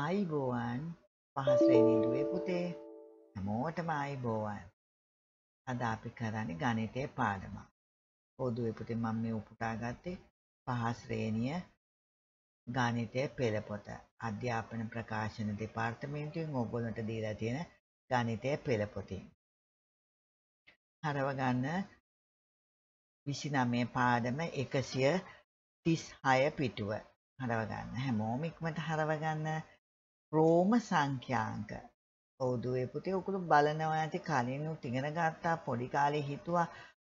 ආයිබෝවන් පහස්වේනිදුවේ පුතේ හැමෝටම ආයිබෝවන් අද අපි කරන්නේ ගණිතය පාඩම පොදුවේ පුතේ මම මේ උපුටා ගත්තේ පහස්වේනිය ගණිතය පෙළ පොත අධ්‍යාපන ප්‍රකාශන දෙපාර්තමේන්තුවෙන් ඕගොල්ලන්ට දීලා තියෙන ගණිතය පෙළ පොතින් හරව ගන්න 29 පාඩම 136 පිටුව හරව ගන්න හැමෝම ඉක්මනට හරව ගන්න රෝම සංඛ්‍යාංක. ඔව් දුවේ පුතේ උකුළු බලනවා ඇති කලින් උත් ඉගෙන ගත්තා පොඩි කාලේ හිතුවා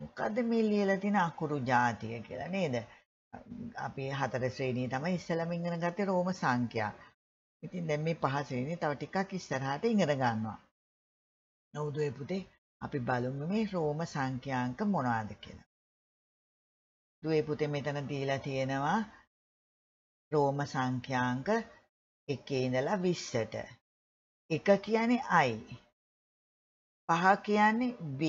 මොකද්ද මේ ලියලා තියෙන අකුරු జాතිය කියලා නේද? අපි හතර ශ්‍රේණිය තමයි ඉස්සෙල්ලාම ඉගෙන ගත්තේ රෝම සංඛ්‍යා. ඉතින් දැන් මේ පහ ශ්‍රේණිය තව ටිකක් ඉස්සරහට ඉගෙන ගන්නවා. ඔව් දුවේ පුතේ අපි බලමු මේ රෝම සංඛ්‍යාංක මොනවද කියලා. දුවේ පුතේ මෙතන දීලා තියෙනවා රෝම සංඛ්‍යාංක එකේ ඉඳලා 20ට. 1 කියන්නේ i. 5 කියන්නේ b.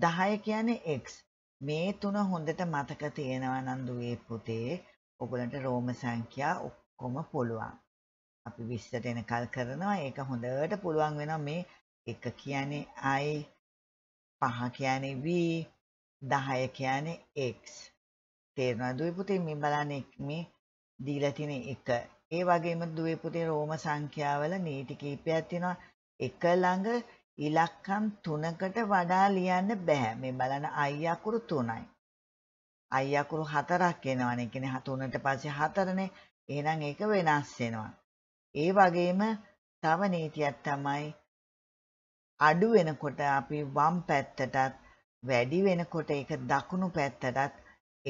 10 කියන්නේ x. මේ තුන හොඳට මතක තියෙනවා නම් දුවේ පුතේ ඔගලන්ට රෝම සංඛ්‍යා ඔක්කොම පුළුවන්. අපි 20ට එනකල් කරනවා. ඒක හොඳට පුළුවන් වෙනවා මේ 1 කියන්නේ i 5 කියන්නේ v 10 කියන්නේ x. තේරෙනවද දුවේ පුතේ මේ බලන්නේ මේ දීලා තියෙන එක ඒ වගේම දුවේ පුතේ රෝම සංඛ්‍යාවල නීති කීපයක් තියෙනවා. එක ළඟ ඉලක්කම් තුනකට වඩා ලියන්න බෑ. මේ බලන i අකුරු තුනයි. i අකුරු හතරක් එනවනේ. කියන්නේ තුනට පස්සේ හතරනේ. එහෙනම් ඒක වෙනස් වෙනවා. ඒ වගේම තව නීතියක් තමයි අඩු වෙනකොට අපි වම් පැත්තටත් වැඩි වෙනකොට ඒක දකුණු පැත්තටත්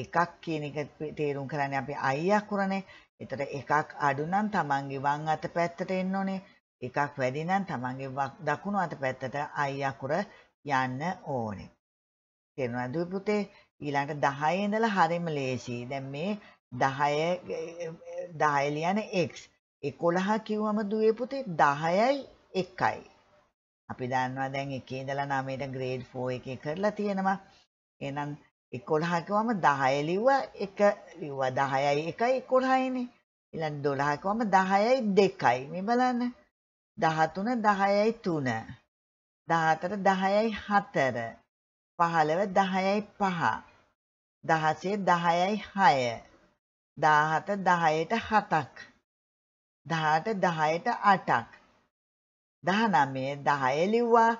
එකක් කියන එක තේරුම් කරන්නේ අපි අය අකුරනේ. එතට එකක් අඩුනම් තමන්ගේ වං අත පැත්තට එන්න ඕනේ එකක් වැඩිනම් තමන්ගේ දකුණු අත පැත්තට අයි අකුර යන්න ඕනේ. තේරුණාද පුතේ? ඊළඟට 10 ඉඳලා හරිම ලේසි. දැන් මේ 10 10 ලියන x 11 කිව්වම දුවේ පුතේ 10යි 1යි. අපි දන්නවා දැන් 1 ඉඳලා 9ට ග්‍රේඩ් 4 එකේ කරලා තියෙනවා. එහෙනම් 11 කිව්වම 10 ලිව්වා 1 ලිව්වා 10යි 1යි 11යිනේ. ඊළඟ 12 කිව්වම 10යි 2යි මේ බලන්න 13 10යි 3 14 10යි 4 15 10යි 5 16 10යි 6 17 10ට 7ක් 18 10ට 8ක් 19 10 ලිව්වා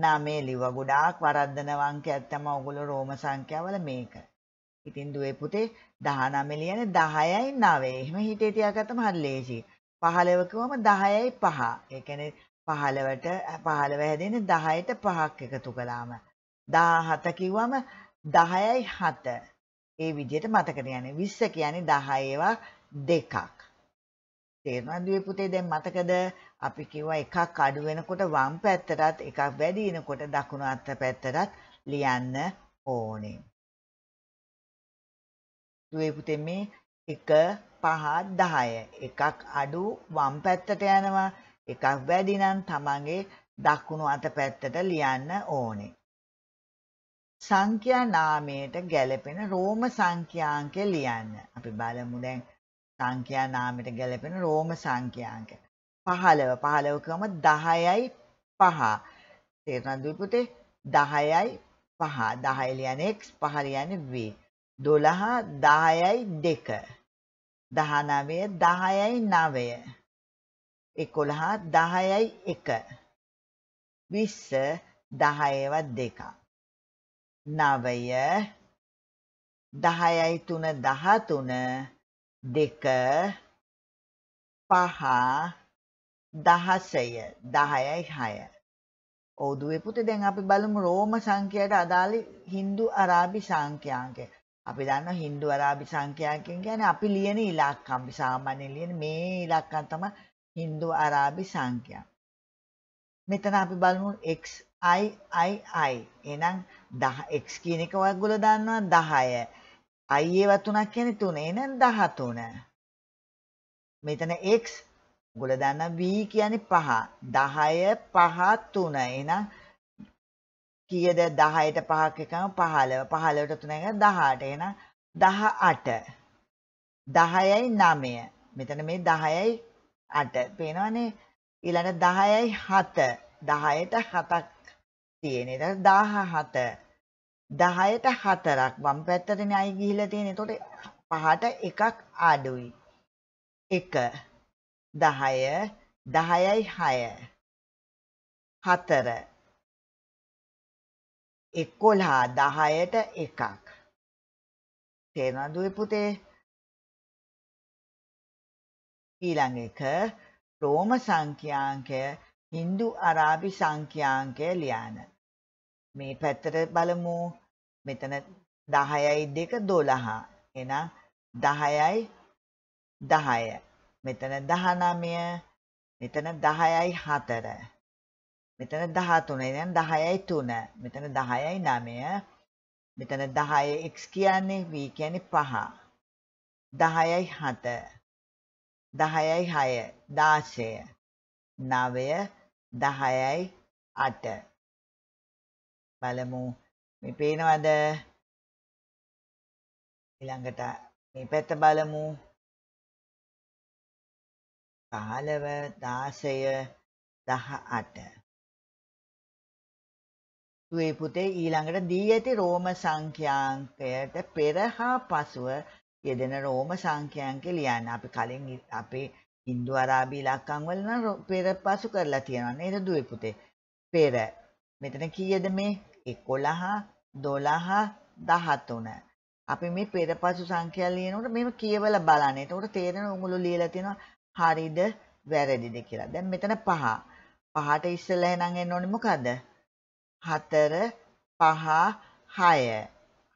9 ලිව්වා ගොඩාක් වරද්දන අංකයක් තමයි ඔයගොල්ලෝ රෝම සංඛ්‍යාවල මේක ඉතින් දුවේ පුතේ 19 ලියන්නේ 10යි 9. එහෙම හිතේ තියාගත්තම හරි ලේසියි. 15 කිව්වම 10යි 5. ඒ කියන්නේ 15ට 15 හැදෙන්නේ 10ට 5ක් එකතු කළාම. 17 කිව්වම 10යි 7. ඒ විදිහට මතක තියාගන්න. 20 කියන්නේ 10 ඒවා දෙකක්. තේරුණාද දුවේ පුතේ දැන් මතකද අපි කිව්වා එකක් අඩු වෙනකොට වම් පැත්තටත් එකක් වැඩි වෙනකොට දකුණු අත් පැත්තටත් ලියන්න ඕනේ. දුවපුතෙමේ එක පහ දහය එකක් අඩු වම් පැත්තට යනවා එකක් වැඩිනම් තමන්ගේ දක්කුණු අත පැත්තට ලියන්න ඕනේ. සංඛ්‍යා නාමයට ගැලපෙන රෝම සංඛ්‍යාංකය ලියන්න. අපි බලමු දැන් සංඛ්‍යා නාමයට ගැලපෙන රෝම සංඛ්‍යාංකය. 15 15 කම 10යි 5. තේරුණාද පුතේ? 10යි 5. 10 ලියන්නේ x 5 ලියන්නේ v. දොළහ දායයි දෙක දහනවය දහයයි නවය එකොළහ දහයයි එක විස්ස දහයවත් දෙක නවය දහයයි තුන දහතුන දෙක පහ දහසය දහයයි හය ඔවුදුවේ පුතේ දැන් අපි බලමු රෝම සංඛ්‍යයට අදාළ Hindu අරාබි සංඛ්‍යාංකය අපි දන්න හින්දු අරාබි සංඛ්‍යාකයන් කියන්නේ අපි ලියන ඉලක්කම් අපි සාමාන්‍යයෙන් ලියන මේ ඉලක්කම් තමයි හින්දු අරාබි සංඛ්‍යා. මෙතන අපි බලමු x i i i. එහෙනම් 10 x කියන එක ඔයගොල්ලෝ දන්නවා 10. i ඒව තුනක් කියන්නේ 3. එහෙනම් 13. මෙතන x ඔයගොල්ලෝ දන්නා v කියන්නේ 5. 10 5 3. එහෙනම් කීයද 10ට 5ක එකම 15 15ට 3 එක 18 එහෙනම් 18 10යි 9 මෙතන මේ 10යි 8 පේනවනේ ඊළඟ 10යි 7 10ට 7ක් තියෙන. ඒතර 17 10ට 4ක් වම් පැත්තටනේ අයි ගිහිලා තියෙන්නේ. ඒතකොට පහට එකක් ආඩුයි. 1 10 10යි 6 4 එකොල්හා දහයට එකක් තේරනදුව පුතේ ඊළඟ එක රෝම සංඛ්‍යාංකය හින්දු අරාබි සංඛ්‍යාංකය ලියාන මේ පැත්තට බලමු මෙතන දහයයි දෙක දොළහා එනම් දහයයි දහය මෙතන දහනමය මෙතන දහයයි හතර මෙතන 13. දැන් 10යි 3. මෙතන 10යි 9. මෙතන 10 x කියන්නේ v කියන්නේ 5. 10යි 7. 10යි 6. 16. 9 10යි 8. බලමු මේ පේනවද? ඊළඟට මේ පැත්ත බලමු. 15 16 18 තුවේ පුතේ ඊළඟට දී ඇති රෝම සංඛ්‍යාංකයට පෙර හා පසුව යෙදෙන රෝම සංඛ්‍යාංකය ලියන්න. අපි කලින් අපේ Hindu Arabi ඉලක්කම් වල නම් පෙර පසු කරලා තියෙනවා නේද දුවේ පුතේ? පෙර. මෙතන කීයද මේ? 11 12 13. අපි මේ පෙර පසු සංඛ්‍යා ලියනකොට මේව කියවලා බලන්න. එතකොට තේරෙන උගුළු ලියලා තියෙනවා හරිද වැරදිද කියලා. දැන් මෙතන 5. 5ට ඉස්සෙල්ලා එනං එන්න ඕනේ මොකද්ද? හතර පහ හය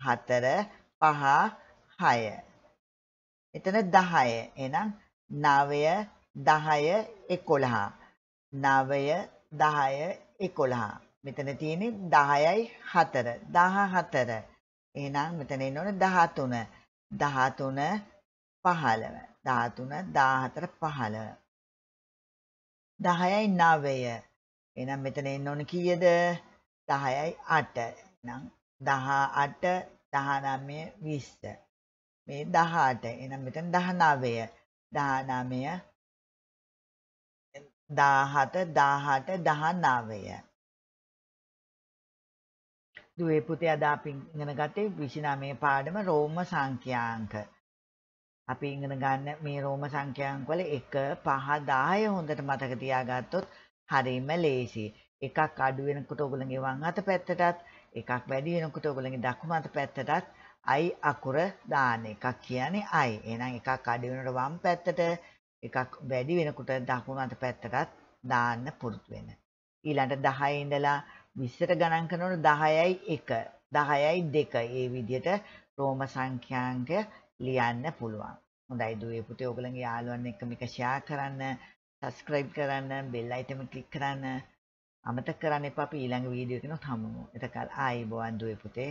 හතර පහ හය එතන දහය එනම් නවය දහය එකොළහා නවය දහය එකොළහා මෙතන තියෙනෙ දහයයි හතර දහ හතර එහෙනම් මෙතන එන්න ඕන දහතුන දහතුන පහළව දහතුන දාහතර පහළව දහයයි නවය එහෙනම් මෙතන එන්න ඕන කීයද දහයයි අට නම් දහා අට දහනමය විස්ස මේ දහට එනම් මෙතන දහනවය දානමය දාහත දාහට දහනවය දුවේ පුතේ අද අපි ඉගෙන ගත්තේ 29 පාඩම රෝම සංඛ්‍යාංක. අපි ඉගෙන ගන්න මේ රෝම සංඛ්‍යාංක වල 1 5 10 හොඳට මතක තියාගත්තොත් හරිම ලේසියි. එකක් අඩු වෙනකොට ඔයගොල්ලන්ගේ වම් අත පැත්තටත් එකක් වැඩි වෙනකොට ඔයගොල්ලන්ගේ දකුණු අත පැත්තටත් i අකුර දාන එකක් කියන්නේ i. එහෙනම් එකක් අඩු වෙනකොට වම් පැත්තට එකක් වැඩි වෙනකොට දකුණු අත පැත්තටත් දාන්න පුරුදු වෙන. ඊළඟට 10 ඉඳලා 20ට ගණන් කරනකොට 10යි 1, 10යි 2. මේ විදිහට රෝම සංඛ්‍යාංක ලියන්න පුළුවන්. හොඳයි දුවේ පුතේ ඔයගලගේ යාළුවන් එක්ක මේක ෂෙයා කරන්න, subscribe කරන්න, bell icon එක ක්ලික් කරන්න. අමතක කරන්න එපා අපි ඊළඟ වීඩියෝ එකනොත් හමුමු. එතකල් ආයෙ බොවන් දුවේ පුතේ.